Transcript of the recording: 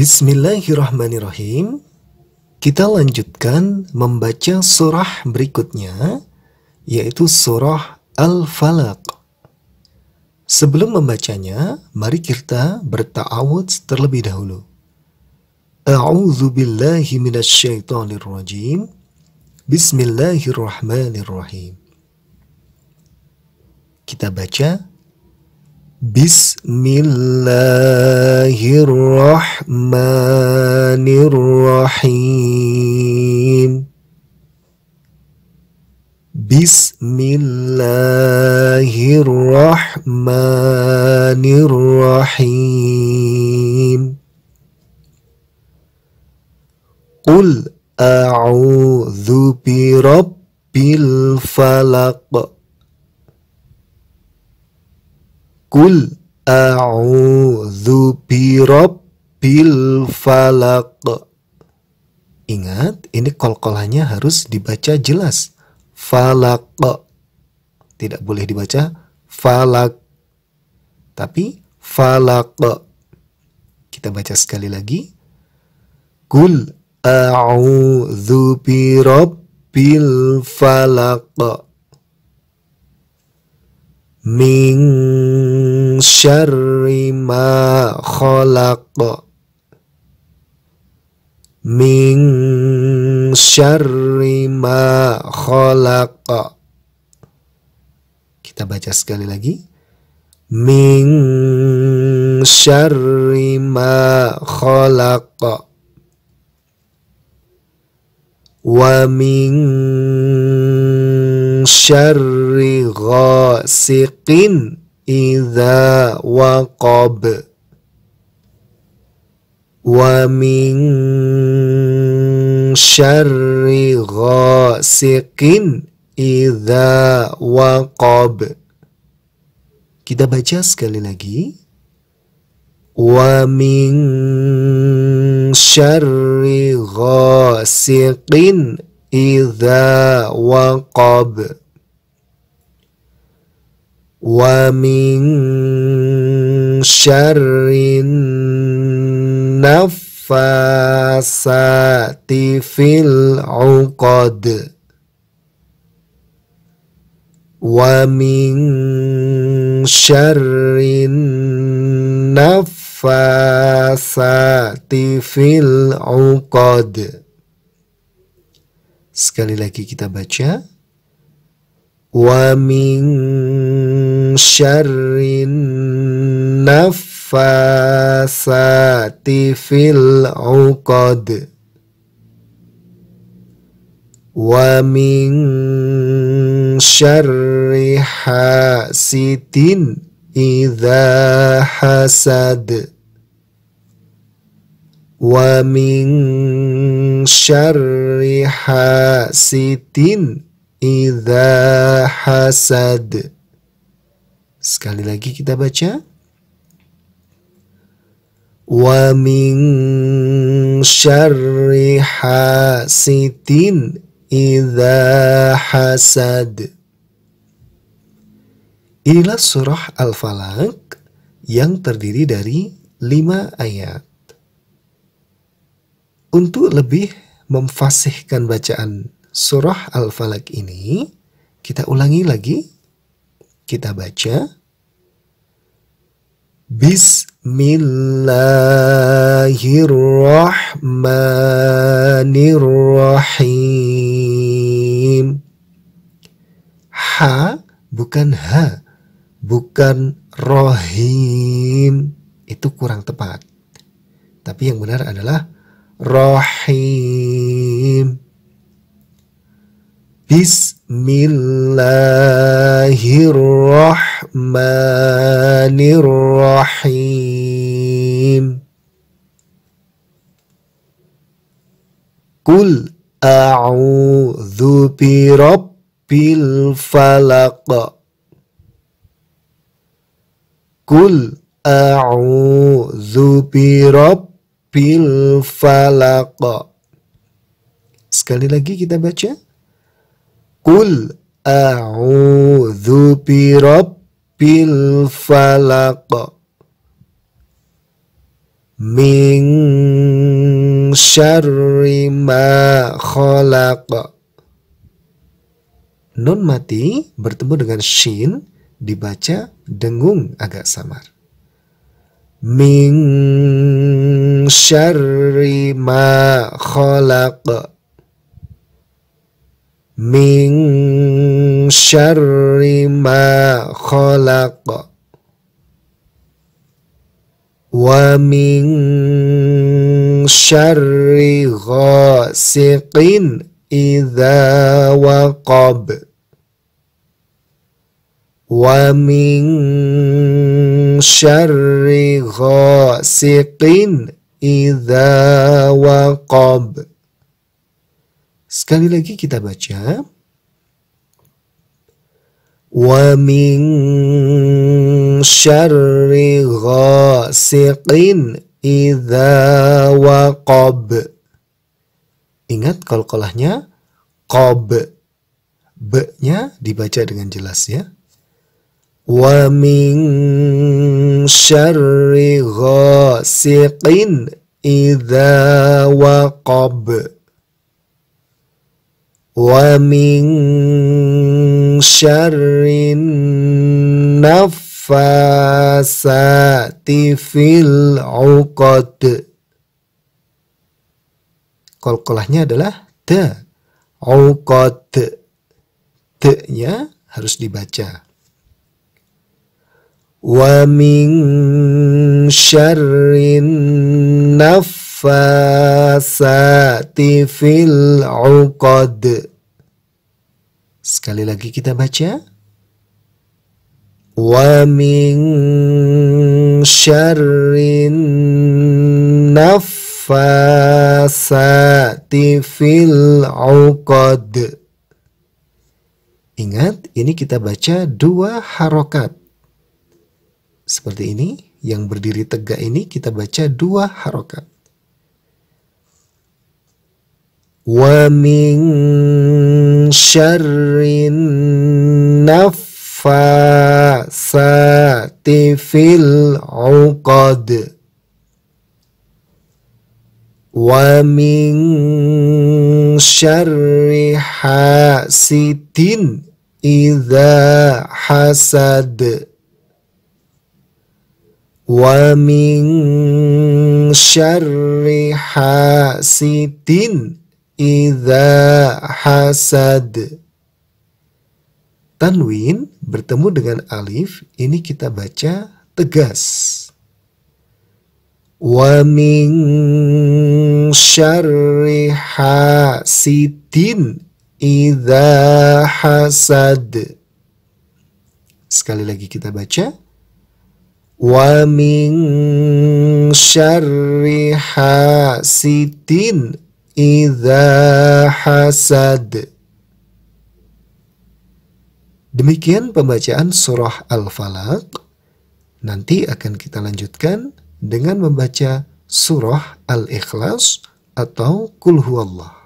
Bismillahirrahmanirrahim. Kita lanjutkan membaca surah berikutnya, yaitu surah Al-Falaq. Sebelum membacanya, mari kita berta'awud terlebih dahulu. A'udzu billahi minasyaitonir rajim. Bismillahirrahmanirrahim. Kita baca بسم الله الرحمن الرحيم بسم الله الرحمن الرحيم قل أعوذ برب الفلق Kul a'udzu birabbil falak. Ingat, ini kol harus dibaca jelas. Falak. Tidak boleh dibaca falak. Tapi falak. Kita baca sekali lagi. Kul a'udzu birabbil falaq min syarri ma khalaq min syarri ma khalaq kita baca sekali lagi min syarri ma khalaq wa min syarri ghasiqin idza waqab wa min syarri ghasiqin idza waqab kita baca sekali lagi wa min syarri ghasiqin idza waqab Wa min syarrin nafasati fil uqad Wa min syarrin nafasati fil uqad Sekali lagi kita baca Wa min syarrin nafasati fil uqad wa min syarri hasidin idza hasad wa min syarri hasidin idza hasad Sekali lagi kita baca. Wa min syarri hasidin idha hasad. Inilah surah Al-Falaq yang terdiri dari lima ayat. Untuk lebih memfasihkan bacaan surah Al-Falaq ini, kita ulangi lagi, kita baca. Bismillahirrahmanirrahim. H bukan H, bukan rohim. Itu kurang tepat. Tapi yang benar adalah rohim. Bismillahirrahmanirrahim. الرحمن الرحيم قل أعوذ برب الفلق قل أعوذ برب الفلق Sekali lagi kita baca. Kul a'udzu bi bil falak min syarri ma khalaq Nun mati bertemu dengan shin dibaca dengung agak samar. Min syarri ma khalaq من شر ما خلق ومن شر غاسق إذا وقب ومن شر غاسق إذا وقب Sekali lagi kita baca. Wa min syarri ghasiqin idza waqab. Ingat kolkolahnya qab B-nya dibaca dengan jelas ya. Wa min syarri ghasiqin idza waqab. ومن شر النفاسات في العقد kolkolahnya adalah te uqad te-nya harus dibaca wa min syarrin naf nafasati fil uqad. Sekali lagi kita baca. Wa min syarrin nafasati fil uqad. Ingat, ini kita baca dua harokat. Seperti ini, yang berdiri tegak ini kita baca dua harokat. ومن شر النفاسات في العقد ومن شر حاسد إذا حسد ومن شر حاسد Idha hasad. Tanwin bertemu dengan alif, ini kita baca tegas. Wa min syarri hasidin hasad. Sekali lagi kita baca. Wa min syarri hasidin idza hasad. Demikian pembacaan surah Al-Falaq. Nanti akan kita lanjutkan dengan membaca surah Al-Ikhlas atau Kul Huwallah.